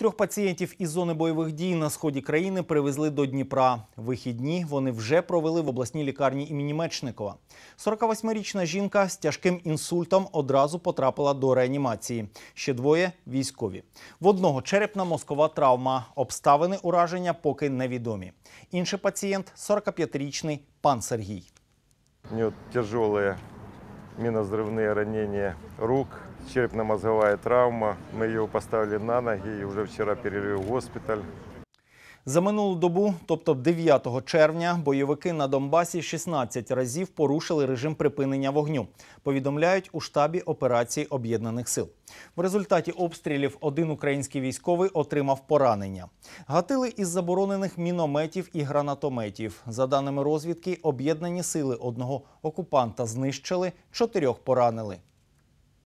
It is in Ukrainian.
Трьох пацієнтів із зони бойових дій на сході країни привезли до Дніпра. Вихідні вони вже провели в обласній лікарні імені Мечникова. 48-річна жінка з тяжким інсультом одразу потрапила до реанімації. Ще двоє військові. В одного черепна мозкова травма. Обставини ураження поки невідомі. Інший пацієнт 45-річний пан Сергій. У нього тяжеле Мінозривне ранения рук, черепно-мозговая травма. Ми його поставили на ноги и уже вчера перевели в госпіталь. За минулу добу, тобто 9 червня, бойовики на Донбасі 16 разів порушили режим припинення вогню. Повідомляють у штабі операції об'єднаних сил. В результаті обстрілів один український військовий отримав поранення. Гатили із заборонених мінометів і гранатометів. За даними розвідки, об'єднані сили одного окупанта знищили, чотирьох поранили.